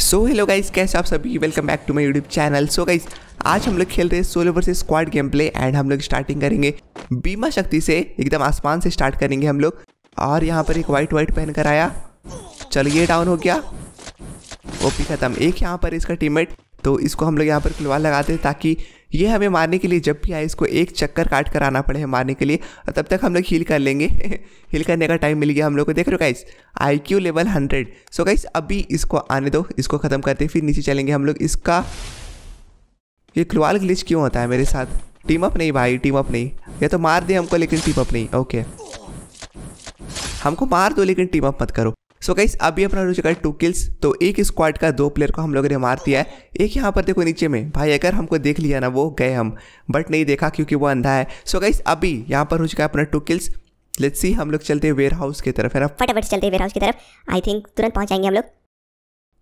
so hello guys कैसे आप सभी welcome back to my YouTube channel so guys आज हम लोग खेल रहे हैं solo versus squad game play and हम लोग स्टार्टिंग करेंगे बीमा शक्ति से एकदम आसमान से स्टार्ट करेंगे हम लोग और यहाँ पर एक वाइट वाइट पहन कर आया चलो ये डाउन हो गया ओपी खत्म एक यहाँ पर इसका टीममेट तो इसको हम लोग यहाँ पर खिलवा लगाते ताकि ये हमें मारने के लिए जब भी आए इसको एक चक्कर काट कर आना पड़े मारने के लिए और तब तक हम लोग हील कर लेंगे हील करने का टाइम मिल गया हम लोग को देख रहे हो guys I Q level hundred so guys अभी इसको आने दो इसको ख़त्म करते फिर नीचे चलेंगे हम लोग इसका ये क्लवाल ग्लिच क्यों होता है मेरे साथ टीम अप नहीं भाई टीम अप नहीं या तो मार दे हमको लेकिन टीम अप नहीं ओके हमको मार दो लेकिन टीम अप मत करो सो गाइस अभी अपना हो चुका है टू किल्स तो एक स्क्वाड का दो प्लेयर को हम लोगों ने मार दिया है एक यहाँ पर देखो नीचे में भाई अगर हमको देख लिया ना वो गए हम बट नहीं देखा क्योंकि वो अंधा है सो गाइस अभी यहाँ पर हो चुका है अपना टू किल्स लेट्स सी हम लोग चलते हैं वेयर हाउस की तरफ है ना फटाफट चलते हैं वेयर हाउस की तरफ आई थिंक तुरंत पहुँचाएंगे हम लोग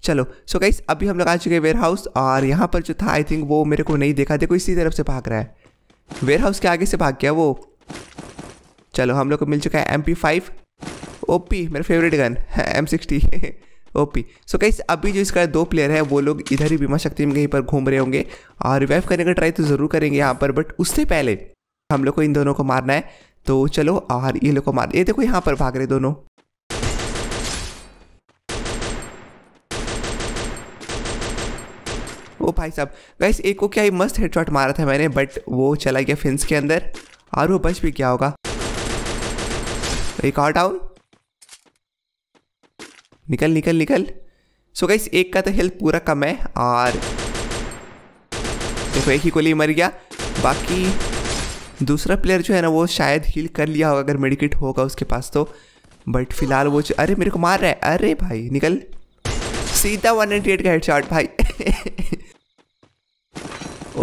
चलो सो so गाइस अभी हम लोग आ चुके हैं वेयर हाउस और यहाँ पर जो था आई थिंक वो मेरे को नहीं देखा देखो इसी तरफ से भाग रहा है वेयर हाउस के आगे से भाग गया वो चलो हम लोग को मिल चुका है एम पी फाइव ओपी मेरा favourite gun M sixty OP so कई अभी जो इसका दो प्लेयर है वो लोग इधर ही बीमा शक्ति में कहीं पर घूम रहे होंगे और रिवाइव करने का ट्राई तो ज़रूर करेंगे यहाँ पर बट उससे पहले हम लोग को इन दोनों को मारना है तो चलो और ये लोग को मार ये देखो यहाँ पर भाग रहे दोनों ओ भाई साहब गैस एक को क्या ही मस्त हेडशॉट मारा था मैंने बट वो चला गया फेंस के अंदर और वो बच भी क्या होगा एक और डाउन निकल निकल निकल सो so गाइस एक का तो हेल्थ पूरा कम है और देखो एक ही गोली मर गया बाकी दूसरा प्लेयर जो है ना वो शायद हील कर लिया होगा अगर मेडिकेट होगा उसके पास तो बट फिलहाल वो जो अरे मेरे को मार रहा है अरे भाई निकल सीधा वन एंटी एट का हेडशॉट भाई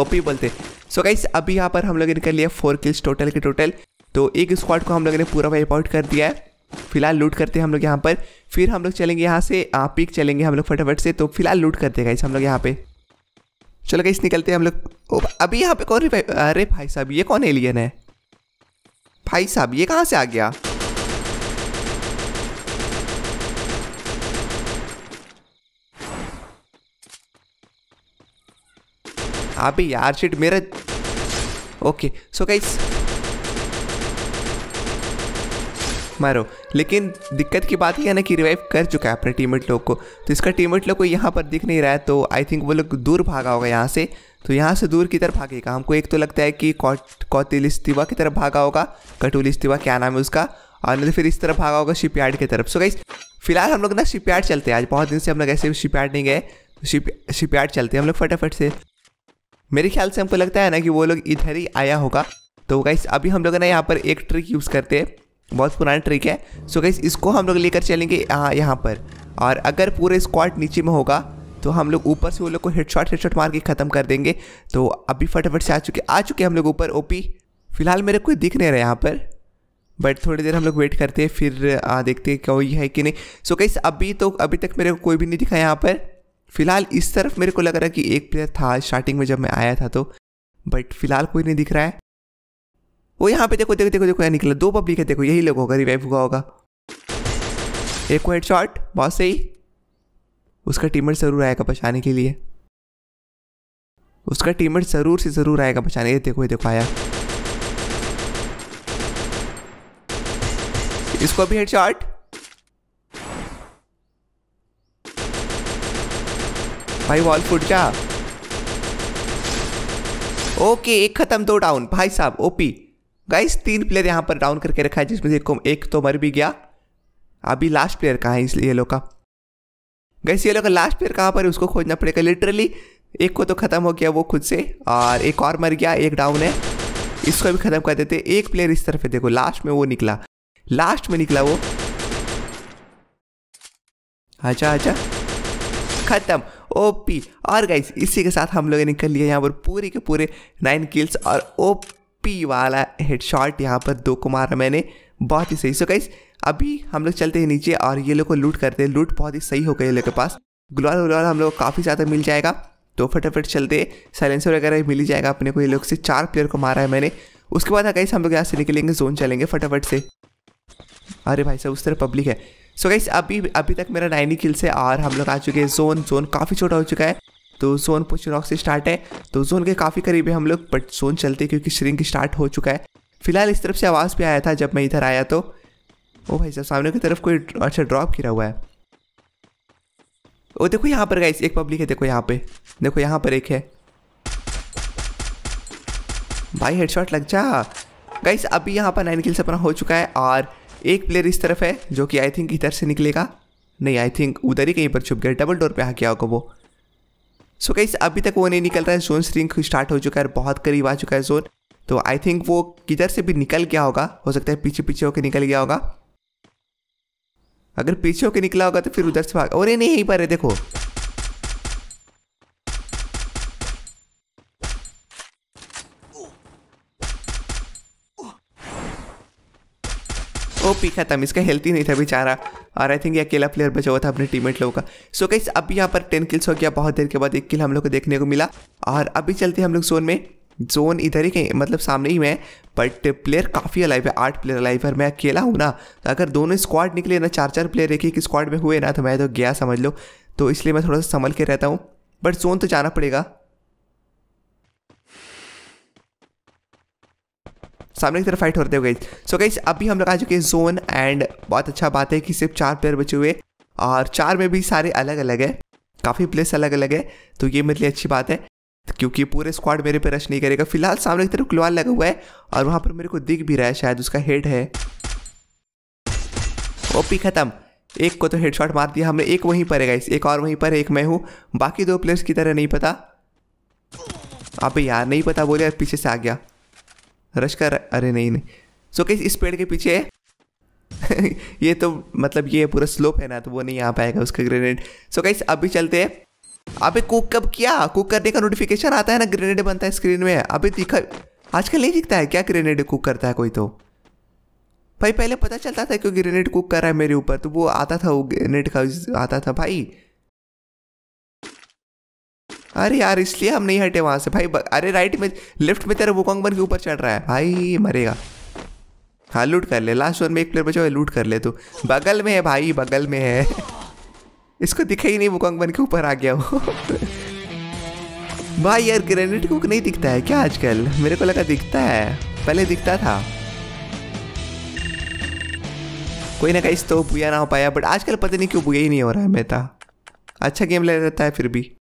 ओपी बोलते सो गाइस अभी यहाँ पर हम लोगों ने कर लिया फोर किल्स टोटल के टोटल तो एक स्क्वाड को हम लोगों ने पूरा वाइप आउट कर दिया है फिलहाल लूट करते हैं हम लोग यहाँ पर फिर हम लोग चलेंगे यहाँ से पिक चलेंगे हम लोग फटाफट से तो फिलहाल लूट करते हैं हम लोग यहाँ पे चलो गई निकलते हैं हम लोग अभी यहाँ पे कौन अरे भाई साहब ये कौन एलियन है भाई साहब ये कहाँ से आ गया अभी यार शिट मेरा ओके सो गाइस मारो लेकिन दिक्कत की बात यह है ना कि रिवाइव कर चुका है अपने टीमेट लोग को तो इसका टीमेट लोग को यहाँ पर दिख नहीं रहा है तो आई थिंक वो लोग दूर भागा होगा यहाँ से तो यहाँ से दूर की तरफ भागेगा हमको एक तो लगता है कि कौतिल इस्तीवा की तरफ भागा होगा इस्तीवा क्या नाम है उसका और नहीं तो फिर इस तरफ भागा होगा शिप यार्ड की तरफ सो गाइस फिलहाल हम लोग ना शिपयार्ड चलते हैं आज बहुत दिन से हम लोग ऐसे शिप यार्ड नहीं गए शिप तो शिपयार्ड चलते हैं हम लोग फटाफट से मेरे ख्याल से हमको लगता है ना कि वो लोग इधर ही आया होगा तो गाइस अभी हम लोग ना यहाँ पर एक ट्रिक यूज़ करते हैं बहुत पुराना ट्रिक है सो गई इसको हम लोग लेकर चलेंगे यहाँ यहाँ पर और अगर पूरे स्क्वाड नीचे में होगा तो हम लोग ऊपर से वो लोग को हेडशॉट हेडशॉट मार के ख़त्म कर देंगे तो अभी फटाफट से आ चुके आ चुके हम लोग ऊपर ओपी फिलहाल मेरे कोई दिख नहीं रहा यहाँ पर बट थोड़ी देर हम लोग वेट करते हैं फिर आ, देखते हैं क्यों है कि नहीं सो so, कैसे अभी तो अभी तक मेरे को कोई भी नहीं दिखा यहाँ पर फिलहाल इस तरफ मेरे को लग रहा है कि एक प्लेयर था स्टार्टिंग में जब मैं आया था तो बट फिलहाल कोई नहीं दिख रहा है वो यहाँ पे देखो देखो देखो देखो यहाँ निकला दो पब्लिक है देखो यही लोग होगा रिवाइव हुआ होगा एक को हेड शॉट बहुत सही उसका टीमर ज़रूर आएगा बचाने के लिए उसका टीमर ज़रूर से ज़रूर आएगा बचाने ये देखो ये देखो आया इसको भी हेड शॉट भाई वॉल फुट क्या ओके एक खत्म दो डाउन भाई साहब ओपी गाइस तीन प्लेयर यहाँ पर डाउन करके रखा है जिसमें से एक तो मर भी गया अभी लास्ट प्लेयर कहाँ है इस येलो का गाइस येलो का लास्ट प्लेयर कहाँ पर उसको खोजना पड़ेगा लिटरली एक को तो ख़त्म हो गया वो खुद से और एक और मर गया एक डाउन है इसको भी ख़त्म कर देते एक प्लेयर इस तरफ है देखो लास्ट में वो निकला लास्ट में निकला वो अच्छा अच्छा ख़त्म ओपी और गाइस इसी के साथ हम लोगों ने निकल लिया यहाँ पर पूरे के पूरे नाइन किल्स और ओप पी वाला हेडशॉट यहाँ पर दो को मारा मैंने बहुत ही सही सो गाइस अभी हम लोग चलते हैं नीचे और ये लोग को लूट करते हैं लूट बहुत ही सही हो गई ये लोग के पास ग्लोअल व्लोअल हम लोग काफ़ी ज़्यादा मिल जाएगा तो फटाफट चलते साइलेंसर वगैरह मिल ही जाएगा अपने को ये लोग से चार प्लेयर को मारा है मैंने उसके बाद गाइस हम लोग यहाँ से निकलेंगे जोन चलेंगे फटाफट से अरे भाई साहब उस तरह पब्लिक है सो so गाइस अभी अभी तक मेरा नाइनी किल्स है और हम लोग आ चुके हैं जोन जोन काफ़ी छोटा हो चुका है तो जोन पुचनॉक से स्टार्ट है तो जोन के काफ़ी करीब है हम लोग बट जोन चलते क्योंकि श्रिंक स्टार्ट हो चुका है फिलहाल इस तरफ से आवाज़ भी आया था जब मैं इधर आया तो ओ भाई साहब सामने की तरफ कोई अच्छा ड्रॉप गिरा हुआ है ओ देखो यहाँ पर गाइस एक पब्लिक है देखो यहाँ पे देखो यहाँ पर एक है भाई हेडशॉट लग जा गाइस अभी यहाँ पर नाइन किल्स अपना हो चुका है और एक प्लेयर इस तरफ है जो कि आई थिंक इधर से निकलेगा नहीं आई थिंक उधर ही कहीं पर छुप गया डबल डोर पे आ गया होगा वो सो so अभी तक वो नहीं निकल रहा है जोन श्रिंक स्टार्ट हो चुका है बहुत करीब आ चुका है जोन तो आई थिंक वो किधर से भी निकल गया होगा हो सकता है पीछे पीछे होकर निकल गया होगा अगर पीछे होकर निकला होगा तो फिर उधर से भाग और नहीं यहीं पर है देखो ओपी खत्म इसका हेल्थ ही नहीं था बेचारा और आई थिंक ये अकेला प्लेयर बचा हुआ था अपने टीममेट लोगों का सो कैसे अब अभी यहाँ पर टेन किल्स हो गया बहुत देर के बाद एक किल हम लोग को देखने को मिला और अभी चलते हम लोग जोन में जोन इधर ही कहीं मतलब सामने ही मैं बट प्लेयर काफ़ी अलाइव है आठ प्लेयर अलाइव है मैं अकेला हूँ ना तो अगर दोनों स्क्वाड निकले ना चार चार प्लेयर एक एक स्क्वाड में हुए ना तो मैं तो गया समझ लो तो इसलिए मैं थोड़ा सा संभल के रहता हूँ बट जोन तो जाना पड़ेगा सामने की तरफ फाइट होते हो गई सो गई अभी हम लोग आ चुके हैं जोन एंड बहुत अच्छा बात है कि सिर्फ चार प्लेयर बचे हुए और चार में भी सारे अलग अलग है काफ़ी प्लेस अलग अलग है तो ये मेरे लिए अच्छी बात है क्योंकि पूरे स्क्वाड मेरे पे रश नहीं करेगा फिलहाल सामने की तरफ क्लोआल लगा हुआ है और वहाँ पर मेरे को दिख भी रहा है शायद उसका हेड है ओपी खत्म एक को तो हेडशॉट मार दिया हमने एक वहीं पर है एक और वहीं पर है एक मैं हूँ बाकी दो प्लेयर्स की तरह नहीं पता अबे यार नहीं पता बोले यार पीछे से आ गया रश कर अरे नहीं नहीं सो so, कैसे इस पेड़ के पीछे ये तो मतलब ये पूरा स्लोप है ना तो वो नहीं आ पाएगा उसका ग्रेनेड सो कैसे अभी चलते हैं अभी कुक कब किया कुक करने का नोटिफिकेशन आता है ना ग्रेनेड बनता है स्क्रीन में अभी दिखा आजकल नहीं दिखता है क्या ग्रेनेड कुक करता है कोई तो भाई पहले पता चलता था कि ग्रेनेड कुक कर रहा है मेरे ऊपर तो वो आता था वो ग्रेनेड का आता था भाई अरे यार इसलिए हम नहीं हटे वहां से भाई अरे राइट में लेफ्ट में तेरा वोकोंग बन के ऊपर चढ़ रहा है भाई मरेगा हाँ लूट कर ले लास्ट वन में एक प्लेयर बचा लूट कर ले तू बगल में है भाई बगल में है इसको दिखा ही नहीं वोकोंग बन के ऊपर आ गया वो भाई यार ग्रेनेड कुक नहीं दिखता है क्या आजकल मेरे को लगा दिखता है पहले दिखता था कोई ना कहीं तो बुया ना हो पाया बट आजकल पता नहीं क्यों बुया ही नहीं हो रहा है मेहता अच्छा गेम ले रहता है फिर भी